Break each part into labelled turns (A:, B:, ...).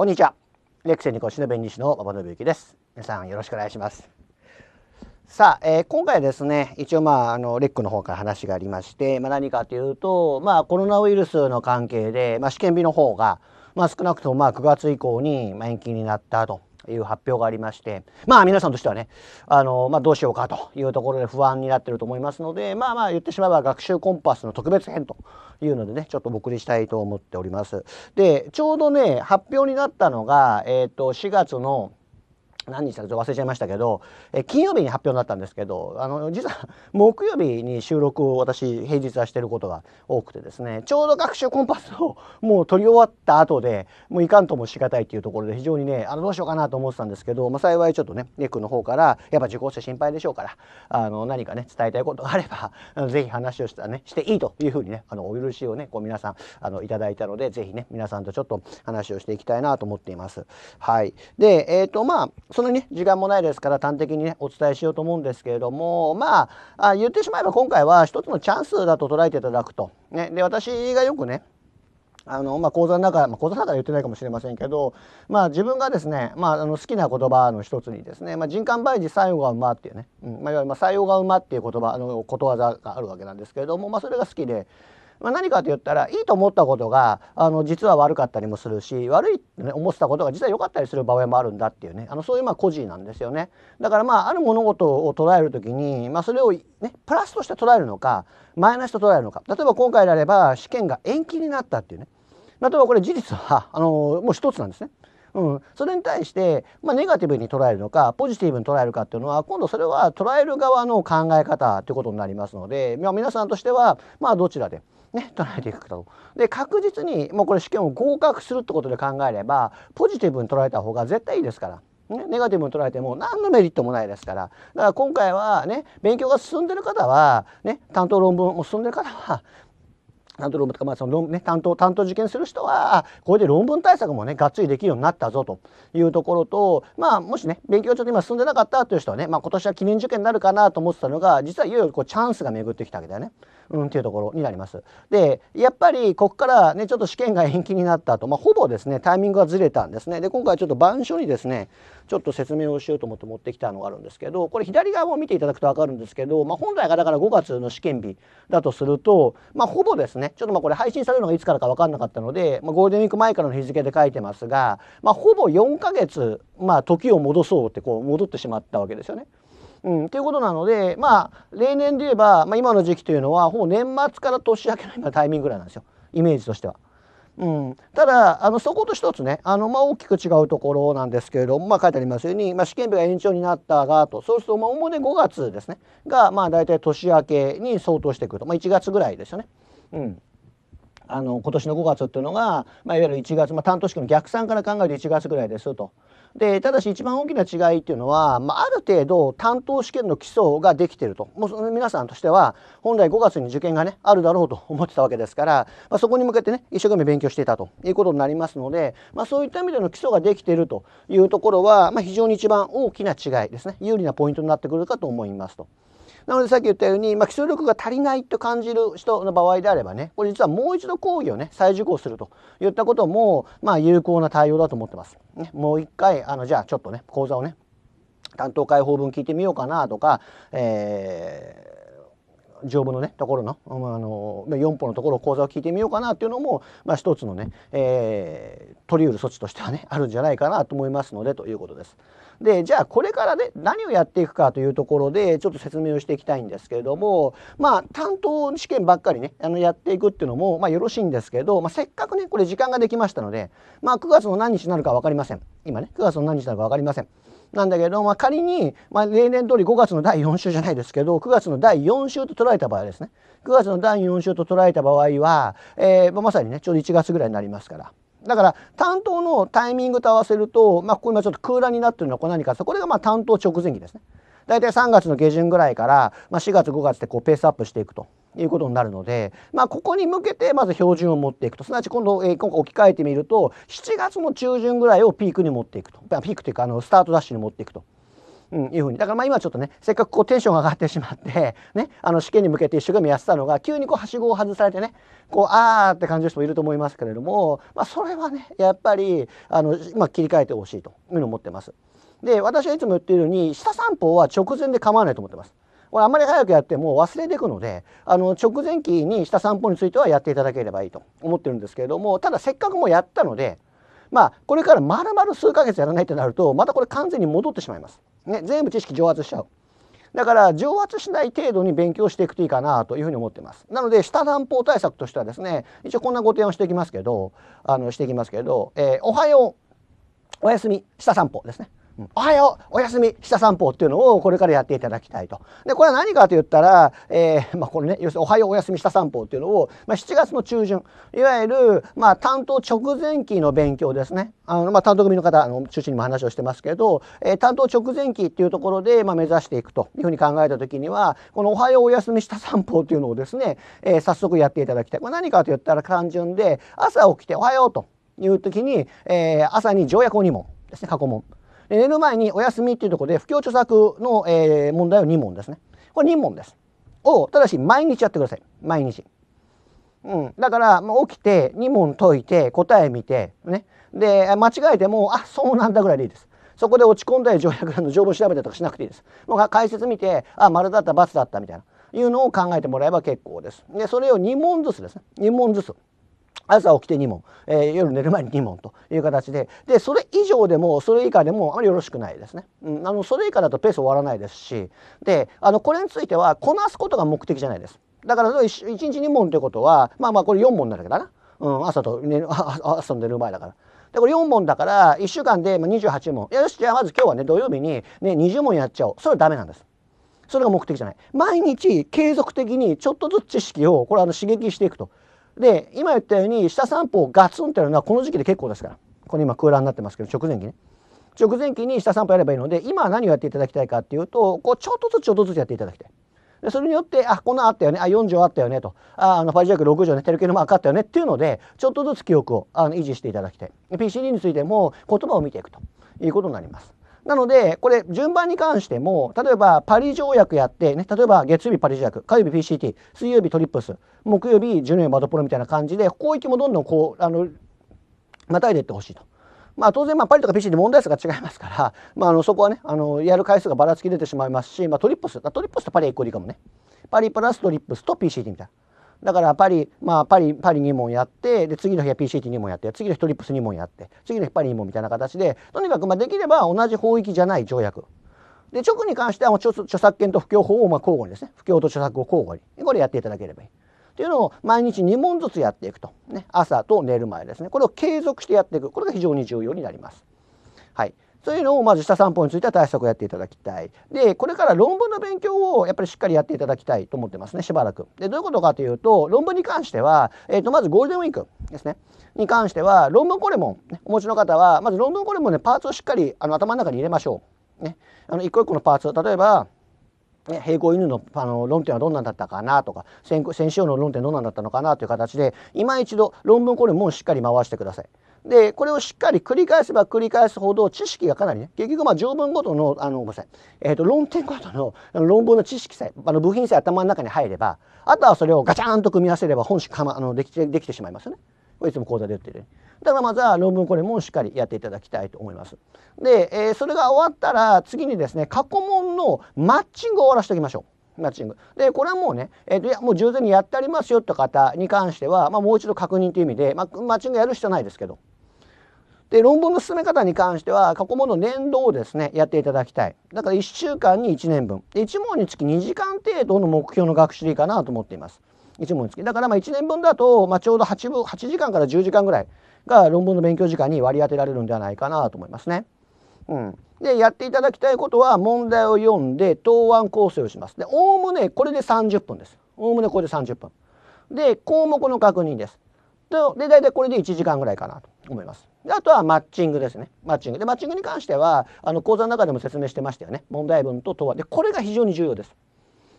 A: こんにちは。レクセンニコの弁理士の馬場信之です。皆さんよろしくお願いします。さあ、えー、今回ですね、一応まあ、あの、レックの方から話がありまして、まあ、何かというと、まあ、コロナウイルスの関係で、まあ、試験日の方が、まあ、少なくともまあ9月以降に延期になったという発表がありましてまあ皆さんとしてはねあの、まあ、どうしようかというところで不安になってると思いますのでまあまあ言ってしまえば学習コンパスの特別編というのでねちょっとお送りしたいと思っております。でちょうどね発表になったのが、えーと、と4月の何日だか忘れちゃいましたけど、え金曜日に発表になったんですけどあの実は 木曜日に収録を私平日はしてることが多くてですねちょうど学習コンパスをもう取り終わった後でもういかんともしがたいっていうところで非常にねあのどうしようかなと思ってたんですけど、まあ、幸いちょっとねネックの方からやっぱ受講生心配でしょうからあの何かね伝えたいことがあればぜひ話をした、ね、していいというふうにねあのお許しをねこう皆さんあのいただいたのでぜひね皆さんとちょっと話をしていきたいなと思っています。はい、で、えーとまあそんなに、ね、時間もないですから端的にねお伝えしようと思うんですけれどもまあ言ってしまえば今回は一つのチャンスだと捉えていただくと。ね、で私がよくねあのまあ、講座の中、まあ、講座の中で言ってないかもしれませんけど、まあ、自分がですね、まあ、あの好きな言葉の一つにですね「まあ、人間倍事作用が馬」っていうね、うんまあ、いわゆる「作用が馬」っていう言葉あのことわざがあるわけなんですけれども、まあ、それが好きでまあ、何かと言ったらいいと思ったことがあの実は悪かったりもするし悪いと、ね、思ってたことが実は良かったりする場合もあるんだっていうねあのそういうまあ個人なんですよね。だからまあある物事を捉える時に、まあ、それを、ね、プラスとして捉えるのかマイナスと捉えるのか例えば今回であれば試験が延期になったっていうね例えばこれ事実はあのもう一つなんですね。うん、それに対して、まあ、ネガティブに捉えるのかポジティブに捉えるかっていうのは今度それは捉える側の考え方ということになりますので、まあ、皆さんとしては、まあ、どちらでね、捉えていくと。で確実にもうこれ試験を合格するってことで考えればポジティブに捉えた方が絶対いいですから。ね、ネガティブに捉えても何のメリットもないですからだから今回はね勉強が進んでる方は、ね、担当論文も進んでる方は担当論文とか、まあその論ね、担当担当受験する人はこれで論文対策もねがっつりできるようになったぞというところと、まあ、もしね勉強ちょっと今進んでなかったという人はね、まあ、今年は記念受験になるかなと思ってたのが実はいよいよこうチャンスが巡ってきたわけだよね。うん、ていうところになります。でやっぱりここからねちょっと試験が延期になったと、まあ、ほぼですねタイミングがずれたんですね。で今回ちょっと板書にですねちょっと説明をしようと思って持ってきたのがあるんですけどこれ左側を見ていただくと分かるんですけど、まあ、本来がだから5月の試験日だとすると、まあ、ほぼですねちょっとまあこれ配信されるのがいつからか分かんなかったので、まあ、ゴールデンウィーク前からの日付で書いてますが、まあ、ほぼ4ヶ月、まあ、時を戻そうってこう戻ってしまったわけですよね。うん、ということなので、まあ、例年で言えば、まあ、今の時期というのは、ほぼ年末から年明けの今タイミングぐらいなんですよ。イメージとしては。うん、ただあのそこと一つねあの、まあ、大きく違うところなんですけれども、まあ、書いてありますように、まあ、試験日が延長になったがとそうすると、まあ、主に5月ですねが、まあ、大体年明けに相当してくると、まあ、1月ぐらいですよね。うんあの今年の5月っていうのが、まあ、いわゆる1月、まあ、担当試験の逆算から考えると1月ぐらいですと。でただし一番大きな違いっていうのは、まあ、ある程度担当試験の基礎ができてるともう皆さんとしては本来5月に受験がねあるだろうと思ってたわけですから、まあ、そこに向けてね一生懸命勉強していたということになりますので、まあ、そういった意味での基礎ができているというところは、まあ、非常に一番大きな違いですね有利なポイントになってくるかと思いますと。なのでさっき言ったように、まあ、基礎力が足りないと感じる人の場合であればねこれ実はもう一度講義をね再受講するといったことも、まあ、有効な対応だと思ってます。ね、もう一回あのじゃあちょっとね講座をね担当解放文聞いてみようかなとか、えー丈夫のねところの,、まあ、あの4歩のところ講座を聞いてみようかなっていうのも、まあ、一つのね、えー、取りうる措置としてはねあるんじゃないかなと思いますのでということです。でじゃあこれからね何をやっていくかというところでちょっと説明をしていきたいんですけれどもまあ担当試験ばっかりねあのやっていくっていうのも、まあ、よろしいんですけど、まあ、せっかくねこれ時間ができましたので、まあ、9月の何日になるか分かりません今ね9月の何日になるか分かりません。なんだけど、まあ、仮に、まあ、例年通り5月の第4週じゃないですけど9月の第4週と捉えた場合ですね9月の第4週と捉えた場合は、えーまあ、まさにねちょうど1月ぐらいになりますから。だから担当のタイミングと合わせると、まあ、ここ今ちょっと空欄になってるのはこれ何かこれがまあ担当直前期ですね。大体3月の下旬ぐらいから、まあ、4月5月でこうペースアップしていくということになるので、まあ、ここに向けてまず標準を持っていくとすなわち今度、えー、今回置き換えてみると7月の中旬ぐらいをピークに持っていくとピークというかあのスタートダッシュに持っていくと。うん、いうふうにだからまあ今ちょっとねせっかくこうテンションが上がってしまって、ね、あの試験に向けて一生懸命やってたのが急にこうはしごを外されてねこうあーって感じる人もいると思いますけれども、まあ、それはねやっぱりあの、まあ、切り替えてほしいというのを思ってます。で私はいつも言っているように下散歩は直前で構わないと思ってます。これあんまり早くやっても忘れていくのであの直前期にした散歩についてはやっていただければいいと思ってるんですけれどもただせっかくもやったのでまあこれから丸々数ヶ月やらないとなるとまたこれ完全に戻ってしまいます。ね、全部知識蒸発しちゃう。だから蒸発しない程度に勉強していくといいかなというふうに思ってます。なので下散歩対策としてはですね一応こんなご提案をしていきますけどあのしていきますけど、えー、おはようおやすみ下散歩ですね。おはようおやすみ下散歩っていうのをこれからやっていただきたいと。で、これは何かと言ったら、えー、まあこれね、要するにおはようおやすみ下散歩っていうのを、まあ7月の中旬、いわゆる、まあ担当直前期の勉強ですね。あの、まあ担当組の方、あの、中心にも話をしてますけど、えー、担当直前期っていうところで、まあ目指していくというふうに考えた時には、このおはようおやすみ下散歩っていうのをですね、えー、早速やっていただきたい。これ何かと言ったら単純で、朝起きておはようという時に、えー、朝に条約を2問ですね、過去問。寝る前にお休みっていうところで、不況著作の、えー、問題を2問ですね。これ2問です。を、ただし毎日やってください。毎日。うん、だから、まあ、起きて2問解いて答え見てねで間違えてもあそうなんだぐらいでいいですそこで落ち込んだり条約の条文調べたりとかしなくていいですもう解説見てあ丸だった×だったみたいないうのを考えてもらえば結構ですでそれを2問ずつですね2問ずつ朝起きて2問、えー、夜寝る前に2問という形ででそれ以上でもそれ以下でもあまりよろしくないですね、うん、あのそれ以下だとペース終わらないですしであのこれについてはこなすことが目的じゃないですだから1日2問ということはまあまあこれ4問なるわけだな、うん、朝と寝朝寝る前だから。でこれ4問だから1週間で28問よしじゃあまず今日はね土曜日に、ね、20問やっちゃおうそれはダメなんです。それが目的じゃない毎日継続的にちょっとずつ知識をこれあの刺激していくとで、今言ったように、下散歩をガツンとやるのはこの時期で結構ですから。これ今空欄になってますけど、直前期ね。直前期に下散歩やればいいので、今は何をやっていただきたいかっていうと、こう、ちょっとずつちょっとずつやっていただきたい。で、それによって、あ、こんなあったよね、あ、4条あったよね、と、あ、あの、ファジャック6条ね、テルケルマークあったよねっていうので、ちょっとずつ記憶をあの維持していただきたい。PCD についても言葉を見ていくということになります。なので、これ順番に関しても、例えばパリ条約やって、ね、例えば月曜日パリ条約、火曜日 PCT、水曜日トリップス、木曜日ジュニアマドプロみたいな感じで、広域もどんどんこう、あの、またいでいってほしいと。まあ、当然、まあ、パリとか PC で問題数が違いますから、まあ、あのそこはねあのやる回数がばらつき出てしまいますし、まあ、トリップストリップスとパリは1個でいいかもねパリプラストリップスと PCT みたいなだからパリ、まあ、パリパリ2問やってで次の日は PCT2 問やって次の日トリップス2問やって次の日パリ2問みたいな形でとにかくまあできれば同じ法域じゃない条約で直に関しては著著作権と不況法をまあ交互にですね不況と著作を交互にこれやっていただければいい。っていうのを毎日2問ずつやっていくと、ね、朝と寝る前ですねこれを継続してやっていくこれが非常に重要になります。はい、そういうのをまず下散歩については対策をやっていただきたい。で、これから論文の勉強をやっぱりしっかりやっていただきたいと思ってますね、しばらく。で、どういうことかというと、論文に関しては、えっ、ー、と、まずゴールデンウィークですね。に関しては、論文これも、ね、お持ちの方は、まず論文これもね、パーツをしっかりあの頭の中に入れましょう。ね。あの、一個一個のパーツ例えば、ね、平行犬のあの論点はどんなんだったかなとか先週の論点どんなんだったのかなという形で今一度論文これもしっかり回してください。で、これをしっかり繰り返せば繰り返すほど知識がかなりね、結局まあ条文ごとの、あの、ごめんなさい、えっ、ー、と、論点ごとの論文の知識さえ、あの、部品さえ頭の中に入れば、あとはそれをガチャンと組み合わせれば本しか、ま、あの、できて、できてしまいますよね。いつも講座で言ってる、ね、だからまずは論文これもしっかりやっていただきたいと思います。で、えー、それが終わったら次にですね、過去問のマッチングを終わらせておきましょう。マッチング。で、これはもうね、えーと、いやもう十分にやってありますよって方に関しては、まあ、もう一度確認という意味で、まあ、マッチングやる必要ないですけど、で論文の進め方に関しては過去問の年度をですねやっていただきたいだから1週間に1年分1問につき2時間程度の目標の学習でいいかなと思っています1問につきだからまあ1年分だと、まあ、ちょうど 8, 分8時間から10時間ぐらいが論文の勉強時間に割り当てられるんではないかなと思いますね。うん、でやっていただきたいことは問題を読んで答案構成をします。でおおむねこれで30分です。おおむねこれで30分。で項目の確認です。で大体これで1時間ぐらいかなと思います。であとはマッチングですね。マッチング。で、マッチングに関しては、あの講座の中でも説明してましたよね。問題文と問は。で、これが非常に重要です。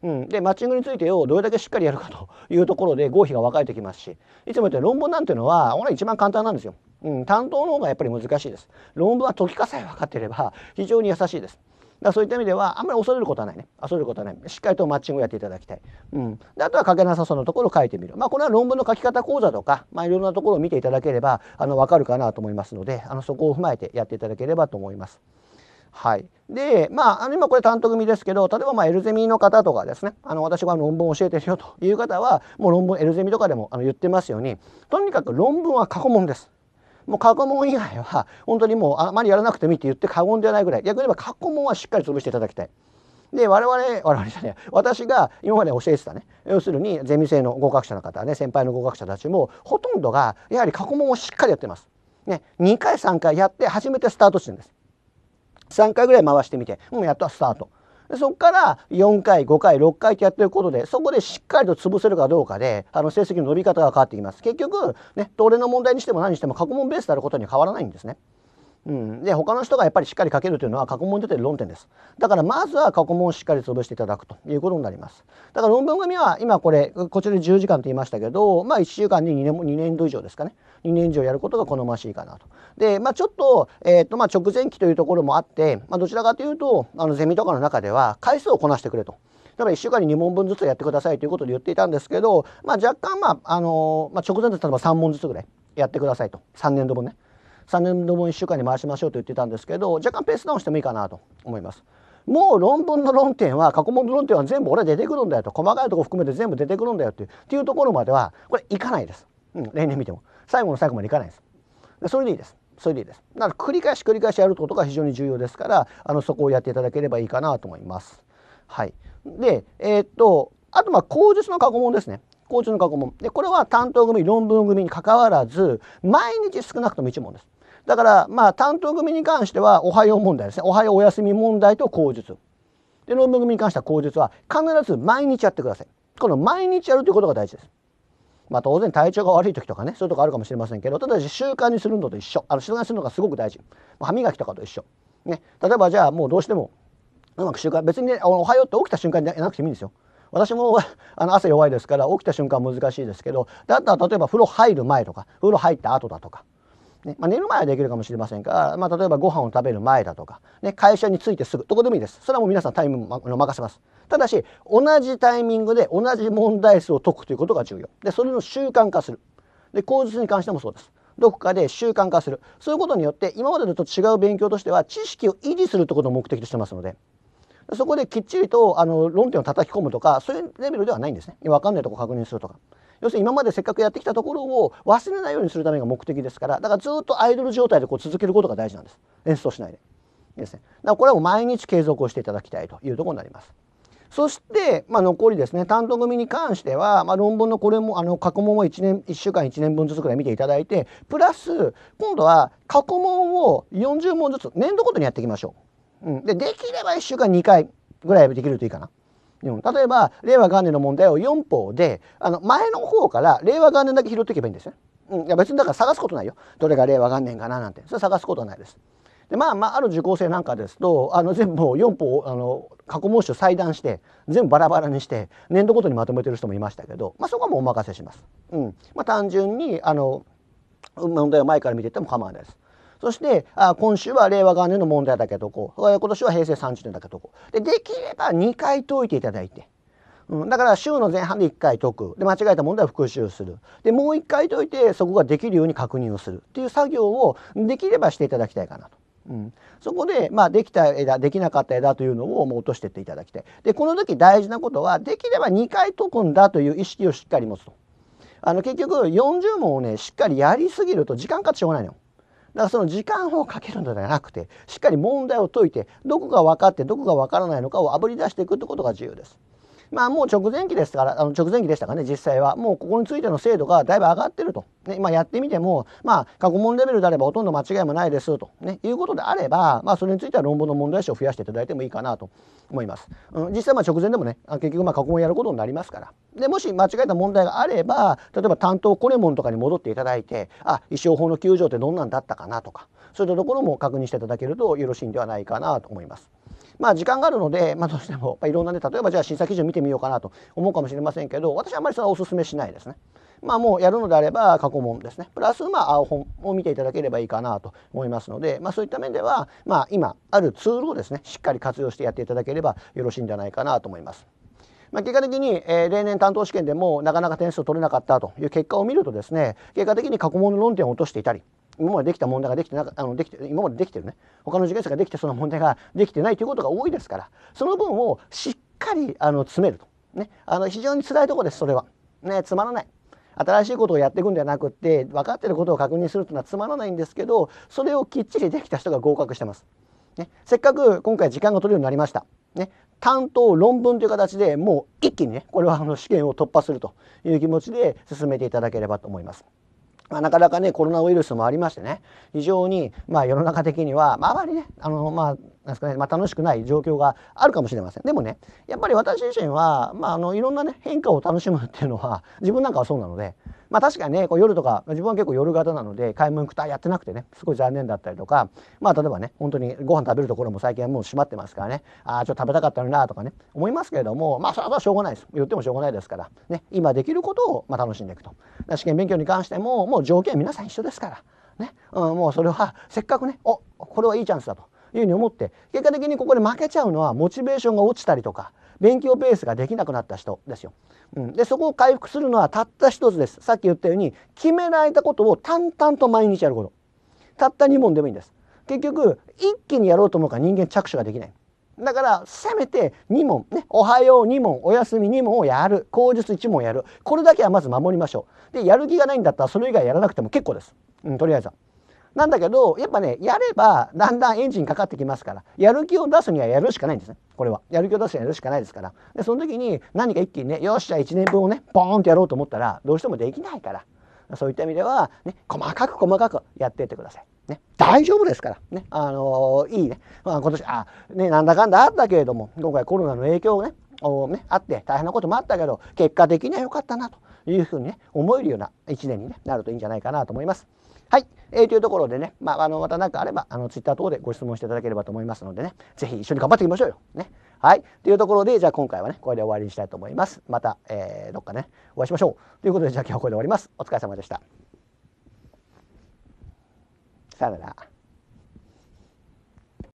A: うん、でマッチングについてをどれだけしっかりやるかというところで合否が分かれてきますしいつも言って論文なんていうのは俺は一番簡単なんですよ、うん、担当の方がやっぱり難しいです論文は解き方さえ分かっていれば非常に優しいですだそういった意味ではあんまり恐れることはないね恐れることはないしっかりとマッチングをやっていただきたい、うん、であとは書けなさそうなところを書いてみる、まあ、これは論文の書き方講座とか、まあ、いろんなところを見ていただければあの分かるかなと思いますのであのそこを踏まえてやっていただければと思います。はい、で、まあ、あの今これ担当組ですけど例えばまあエルゼミの方とかですねあの私は論文を教えてるよという方はもう論文エルゼミとかでもあの言ってますようにとにかく論文は過去問です。もう過去問以外は本当にもうあまりやらなくてもいいって言って過言ではないぐらい逆に言えば過去問はしっかり潰していただきたい。で我々我々じゃね私が今まで教えてたね要するにゼミ生の合格者の方ね先輩の合格者たちもほとんどがやはり過去問をしっかりやってます。ね、2回3回やって初めてスタート地点です。3回ぐらい回してみてもうやっとスタート。でそこから4回5回6回とやってることでそこでしっかりと潰せるかどうかであの成績の伸び方が変わってきます結局ねどれの問題にしても何にしても過去問ベースであることには変わらないんですね。うん、で他の人がやっぱりしっかり書けるというのは過去問に出てる論点ですだからまずは過去問をしっかり潰していただくということになりますだから論文組は今これこちらで10時間と言いましたけどまあ1週間に2年 ,2 年度以上ですかね2年以上やることが好ましいかなと。で、まあ、ちょっと,、えーとまあ、直前期というところもあって、まあ、どちらかというとあのゼミとかの中では回数をこなしてくれと。だから1週間に2問分ずつやってくださいということで言っていたんですけど、まあ、若干、まああのまあ、直前で例えば3問ずつぐらいやってくださいと3年度分ね3年度分1週間に回しましょうと言ってたんですけど若干ペースダウンしてもいいかなと思います。もう論文の論点は過去問の論点は全部俺出てくるんだよと細かいところ含めて全部出てくるんだよっていうっていうところまではこれいかないです。うん、例年見ても最後の最後までいかないですそれでいいですそれでいいですなので繰り返し繰り返しやることが非常に重要ですからあのそこをやっていただければいいかなと思いますはいでえー、っとあとまあ口述の過去問ですね口述の過去問でこれは担当組論文組にかかわらず毎日少なくとも1問ですだからまあ担当組に関してはおはよう問題ですねおはようお休み問題と口述で論文組に関しては口述は必ず毎日やってくださいこの毎日やるということが大事ですまあ、当然体調が悪い時とかねそういうとこあるかもしれませんけどただ習慣にするのと一緒あの習慣にするのがすごく大事、歯磨きとかと一緒、ね、例えばじゃあもうどうしてもうまく習慣別に、ね、おはようって起きた瞬間じゃなくてもいいんですよ私も あの朝弱いですから起きた瞬間難しいですけどだったら例えば風呂入る前とか風呂入った後だとかねまあ、寝る前はできるかもしれませんが、まあ、例えばご飯を食べる前だとか、ね、会社に着いてすぐどこでもいいですそれはもう皆さんタイムを任せますただし同じタイミングで同じ問題数を解くということが重要でそれの習慣化するで口述に関してもそうですどこかで習慣化するそういうことによって今までと違う勉強としては知識を維持するということを目的としてますのでそこできっちりとあの論点を叩き込むとかそういうレベルではないんですね分かんないとこ確認するとか要するに今までせっかくやってきたところを忘れないようにするためが目的ですからだからずっとアイドル状態でこう続けることが大事なんです演奏しないで。いいですね、だからこれはもう毎日継続をしていただきたいというところになります。そして、まあ、残りですね担当組に関しては、まあ、論文のこれもあの過去問を 1, 年1週間1年分ずつぐらい見ていただいてプラス今度は過去問を40問ずつ年度ごとにやっていきましょう。うん、でできれば1週間2回ぐらいできるといいかな。うん、例えば令和元年の問題を4法であの前の方から令和元年だけ拾っていけばいいんですね。うん、いや別にだから探すことないよどれが令和元年かななんてそれ探すことはないです。でまあまあある受講生なんかですとあの全部も4法あの過去問集裁断して全部バラバラにして年度ごとにまとめてる人もいましたけど、まあ、そこはもうお任せします。うんまあ、単純にあの問題を前から見てても構わないです。そしてあ今週は令和元年の問題だけ解こう今年は平成30年だけ解こうでできれば2回解いていただいて。うん、だから週の前半で1回解くで間違えた問題を復習するでもう1回解いてそこができるように確認をするっていう作業をできればしていただきたいかなと。うん、そこで、まあ、できた枝できなかった枝というのをもう落としていっていただきたいでこの時大事なことはできれば2回解くんだという意識をしっかり持つとあの結局40問をねしっかりやりすぎると時間かかってしょうがないのよ。だからその時間をかけるのではなくてしっかり問題を解いてどこが分かってどこが分からないのかをあぶり出していくってことが重要です。まあもう直前期ですから、あの直前期でしたかね、実際は。もうここについての精度がだいぶ上がってると。ね、まあ、やってみても、まあ過去問レベルであればほとんど間違いもないですと、ね、いうことであれば、まあそれについては論文の問題集を増やしていただいてもいいかなと思います。うん、実際まあ直前でもね、結局まあ過去問やることになりますから。で、もし間違えた問題があれば、例えば担当コレモンとかに戻っていただいて、あ、医生法の9条ってどんなんだったかなとか、そういったところも確認していただけるとよろしいんではないかなと思います。まあ、時間があるので、まあ、どうしてもまあ、いろんなね例えばじゃあ審査基準見てみようかなと思うかもしれませんけど私はあまりそれはお勧めしないですね。まあ、もうやるのであれば過去問ですねプラスまあ本を見ていただければいいかなと思いますので、まあ、そういった面では、まあ、今あるツールをですねしっかり活用してやっていただければよろしいんじゃないかなと思います。まあ、結果的に、えー、例年担当試験でもなかなか点数を取れなかったという結果を見るとですね結果的に過去問の論点を落としていたり今までできた問題ができてなあのできて今までできてるね他の受験生ができてその問題ができてないということが多いですからその分をしっかりあの詰めると、ね、あの非常につらいとこですそれは、ね、つまらない新しいことをやっていくんではなくって分かってることを確認するというのはつまらないんですけどそれをきっちりできた人が合格してます。ね、せっかく今回時間が取れるようになりました。ね、担当論文という形でもう一気にねこれはあの試験を突破するという気持ちで進めていただければと思います。まあ、なかなかねコロナウイルスもありましてね非常に、まあ、世の中的には、まあ、あまりねあの、まなんですかねま楽しくない状況があるかもしれませんでもねやっぱり私自身は、まあ、あのいろんな、ね、変化を楽しむっていうのは自分なんかはそうなのでまあ、確かにねこう夜とか自分は結構夜型なので買い物行くとやってなくてねすごい残念だったりとか、まあ、例えばね本当にご飯食べるところも最近はもう閉まってますからねああちょっと食べたかったのになとかね思いますけれどもまあそれはしょうがないです言ってもしょうがないですから、ね、今できることをま楽しんでいくと試験勉強に関してももう条件皆さん一緒ですから。ねうん、もうそれはせっかくねおこれはいいチャンスだというふうに思って結果的にここで負けちゃうのはモチベーションが落ちたりとか勉強ベースができなくなった人ですよ。うん、でそこを回復するのはたった一つです。さっき言ったように決められたことを淡々と毎日やること。たった2問でもいいんです。結局一気にやろうと思うから人間着手ができない。だからせめて2問ね「おはよう」2問「おやすみ」2問をやる口述1問やるこれだけはまず守りましょう。でやる気がないんだったらそれ以外やらなくても結構です。うん、とりあえずは。なんだけど、やっぱね、やればだんだんエンジンかかってきますから、やる気を出すにはやるしかないんですね。これは。やる気を出すにはやるしかないですから。で、その時に何か一気にね、よっし、ゃ1年分をね、ポーンとやろうと思ったら、どうしてもできないから。そういった意味では、ね、細かく細かくやっていってください。ね、大丈夫ですから、ね、あのー、いいね、まあ、今年あ、ね、なんだかんだあったけれども、今回コロナの影響をね、おねあって大変なこともあったけど、結果的には良かったなというふうにね、思えるような一年に、ね、なるといいんじゃないかなと思います。はい。えー、というところでね、まあ、あの、また何かあれば、あの、ツイッター等でご質問していただければと思いますのでね、ぜひ一緒に頑張っていきましょうよ。ね。はい。というところで、じゃあ今回はね、これで終わりにしたいと思います。また、えー、どっかね、お会いしましょう。ということで、じゃあ今日はこれで終わります。お疲れ様でした。さよなら。